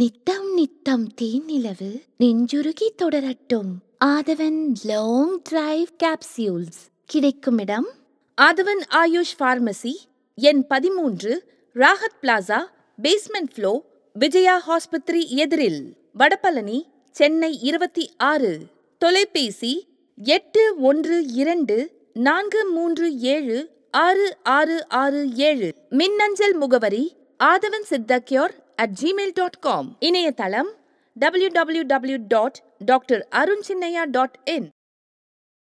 நித்தம் நித்தம் நிலவு நெஞ்சுருகி தொடரட்டும் ஆதவன் லாங் டிரைவ் கேப்சியூல்ஸ் கிடைக்கும் இடம் ஆதவன் ஆயுஷ் ஃபார்மசி எண் பதிமூன்று ராகத் பிளாசா பேஸ்மெண்ட் ஃப்ளோ விஜயா ஹாஸ்பத்திரி எதிரில் வடபழனி சென்னை இருபத்தி ஆறு தொலைபேசி எட்டு ஒன்று இரண்டு நான்கு மூன்று ஏழு ஆறு ஆறு ஆறு ஏழு மின்னஞ்சல் முகவரி ஆதவன் சித்தக்யோர் அட் ஜிமெயில் டாட் காம் இணையதளம் W W W dot doctor Arun Chinnaiya dot இன்